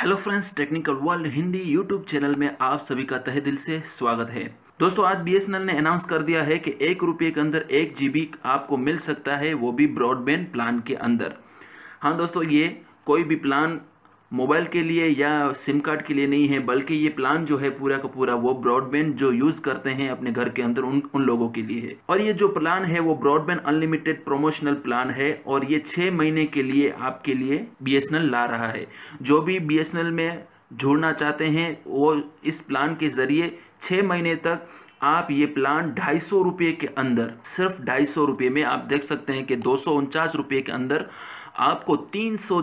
hello friends technical world Hindi YouTube channel में आप सभी का तहे दिल से स्वागत है दोस्तों आज बीएसएनएल ने अनाउंस कर दिया है कि एक रुपये के अंदर एक जीबी आपको मिल सकता है वो भी ब्रॉडबैंड प्लान के अंदर हाँ दोस्तों ये कोई भी प्लान मोबाइल के लिए या सिम कार्ड के लिए नहीं है बल्कि ये प्लान जो है पूरा का पूरा वो ब्रॉडबैंड जो यूज़ करते हैं अपने घर के अंदर उन उन लोगों के लिए है और ये जो प्लान है वो ब्रॉडबैंड अनलिमिटेड प्रमोशनल प्लान है और ये छः महीने के लिए आपके लिए बी ला रहा है जो भी बी में जुड़ना चाहते हैं वो इस प्लान के ज़रिए छः महीने तक आप ये प्लान ढाई सौ रुपये के अंदर सिर्फ ढाई सौ रुपये में आप देख सकते हैं कि दो सौ उनचास रुपये के अंदर आपको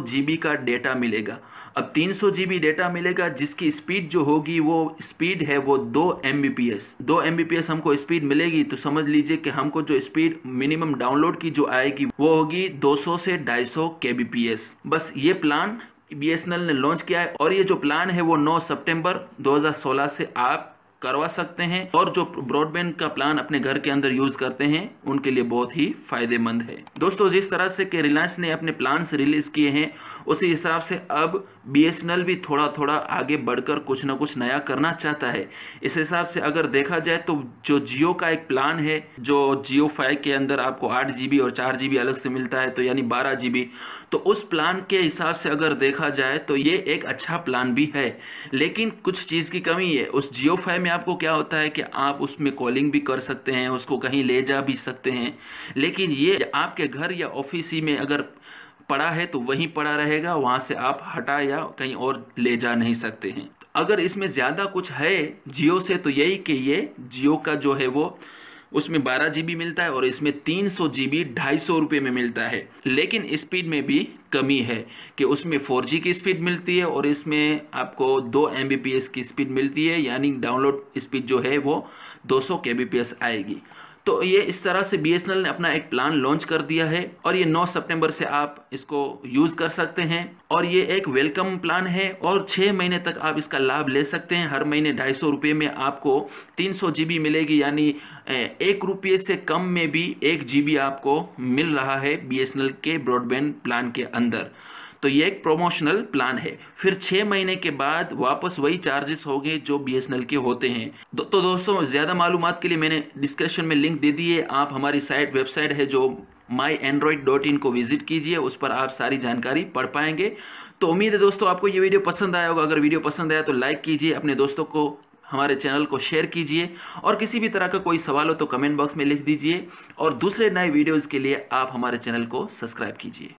जी बी का डेटा मिलेगा अब जी बी डेटा मिलेगा जिसकी स्पीड जो होगी वो स्पीड है वो दो एम बी पी एस दो एम बी पी एस हमको स्पीड मिलेगी तो समझ लीजिए कि हमको जो स्पीड मिनिमम डाउनलोड की जो आएगी वो होगी 200 से 250 के बी पी एस बस ये plan B S N L ने लॉन्च किया है और ये जो प्लान है वो 9 सितंबर 2016 से आप करवा सकते हैं और जो ब्रॉडबैंड का प्लान अपने घर के अंदर यूज करते हैं उनके लिए बहुत ही फायदेमंद है दोस्तों जिस तरह से रिलायंस ने अपने प्लान रिलीज किए हैं उसी हिसाब से अब बीएसएनएल भी थोड़ा थोड़ा आगे बढ़कर कुछ ना कुछ नया करना चाहता है इस हिसाब से अगर देखा जाए तो जो जियो का एक प्लान है जो जियो फाइव के अंदर आपको आठ जी और चार जी अलग से मिलता है तो यानी बारह जी तो उस प्लान के हिसाब से अगर देखा जाए तो ये एक अच्छा प्लान भी है लेकिन कुछ चीज़ की कमी है उस जियो फाइव में आपको क्या होता है कि आप उसमें कॉलिंग भी कर सकते हैं उसको कहीं ले जा भी सकते हैं लेकिन ये आपके घर या ऑफिस ही में अगर पड़ा है तो वहीं पड़ा रहेगा वहाँ से आप हटा या कहीं और ले जा नहीं सकते हैं तो अगर इसमें ज़्यादा कुछ है जियो से तो यही कि ये जियो का जो है वो उसमें बारह जी मिलता है और इसमें तीन सौ जी बी ढाई सौ रुपये में मिलता है लेकिन स्पीड में भी कमी है कि उसमें फोर जी की स्पीड मिलती है और इसमें आपको दो एम बी पी एस की स्पीड मिलती है यानी डाउनलोड स्पीड जो है वो दो सौ के बी पी एस आएगी तो ये इस तरह से बी ने अपना एक प्लान लॉन्च कर दिया है और ये 9 सितंबर से आप इसको यूज कर सकते हैं और ये एक वेलकम प्लान है और छः महीने तक आप इसका लाभ ले सकते हैं हर महीने ढाई सौ रुपये में आपको तीन सौ जी मिलेगी यानी एक रुपये से कम में भी एक जी आपको मिल रहा है बी के ब्रॉडबैंड प्लान के अंदर तो ये एक प्रोमोशनल प्लान है फिर छः महीने के बाद वापस वही चार्जेस हो गए जो बी के होते हैं दो, तो दोस्तों ज़्यादा मालूम के लिए मैंने डिस्क्रिप्शन में लिंक दे दी है आप हमारी साइट वेबसाइट है जो माई एंड्रॉयड डॉट इन को विजिट कीजिए उस पर आप सारी जानकारी पढ़ पाएंगे तो उम्मीद है दोस्तों आपको ये वीडियो पसंद आया होगा अगर वीडियो पसंद आया तो लाइक कीजिए अपने दोस्तों को हमारे चैनल को शेयर कीजिए और किसी भी तरह का कोई सवाल हो तो कमेंट बॉक्स में लिख दीजिए और दूसरे नए वीडियोज़ के लिए आप हमारे चैनल को सब्सक्राइब कीजिए